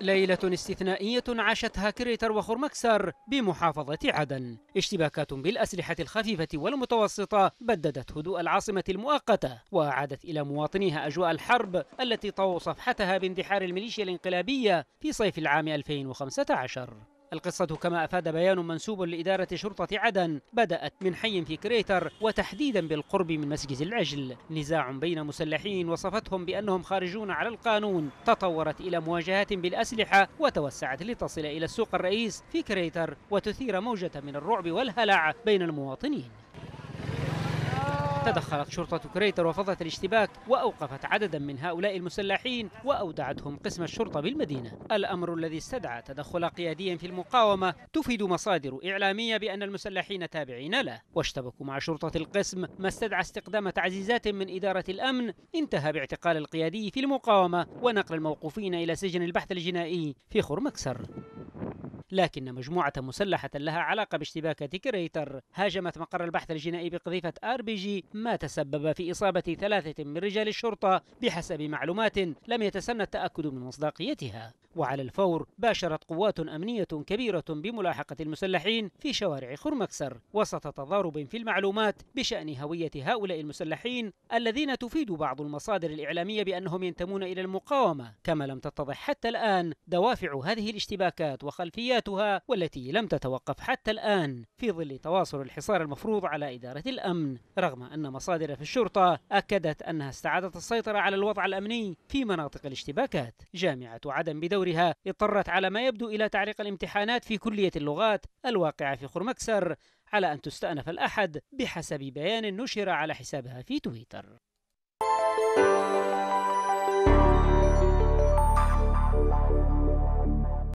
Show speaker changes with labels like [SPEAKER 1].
[SPEAKER 1] ليلة استثنائية عاشتها كريتر وخرمكسر بمحافظة عدن اشتباكات بالأسلحة الخفيفة والمتوسطة بددت هدوء العاصمة المؤقتة وأعادت إلى مواطنيها أجواء الحرب التي طوى صفحتها باندحار الميليشيا الانقلابية في صيف العام 2015 القصة كما أفاد بيان منسوب لإدارة شرطة عدن بدأت من حي في كريتر وتحديدا بالقرب من مسجد العجل نزاع بين مسلحين وصفتهم بأنهم خارجون على القانون تطورت إلى مواجهات بالأسلحة وتوسعت لتصل إلى السوق الرئيس في كريتر وتثير موجة من الرعب والهلع بين المواطنين تدخلت شرطة كريتر وفضت الاشتباك وأوقفت عددا من هؤلاء المسلحين وأودعتهم قسم الشرطة بالمدينة الأمر الذي استدعى تدخل قيادي في المقاومة تفيد مصادر إعلامية بأن المسلحين تابعين له واشتبكوا مع شرطة القسم ما استدعى استقدام تعزيزات من إدارة الأمن انتهى باعتقال القيادي في المقاومة ونقل الموقوفين إلى سجن البحث الجنائي في خرمكسر لكن مجموعة مسلحة لها علاقة باشتباكات كريتر هاجمت مقر البحث الجنائي بقذيفة آر بي جي ما تسبب في إصابة ثلاثة من رجال الشرطة بحسب معلومات لم يتسنى التأكد من مصداقيتها وعلى الفور باشرت قوات أمنية كبيرة بملاحقة المسلحين في شوارع خرمكسر وسط تضارب في المعلومات بشأن هوية هؤلاء المسلحين الذين تفيد بعض المصادر الإعلامية بأنهم ينتمون إلى المقاومة كما لم تتضح حتى الآن دوافع هذه الاشتباكات وخلفيات عملياتها والتي لم تتوقف حتى الآن في ظل تواصل الحصار المفروض على إدارة الأمن رغم أن مصادر في الشرطة أكدت أنها استعادت السيطرة على الوضع الأمني في مناطق الاشتباكات جامعة عدن بدورها اضطرت على ما يبدو إلى تعليق الامتحانات في كلية اللغات الواقعة في خرمكسر على أن تستأنف الأحد بحسب بيان نشر على حسابها في تويتر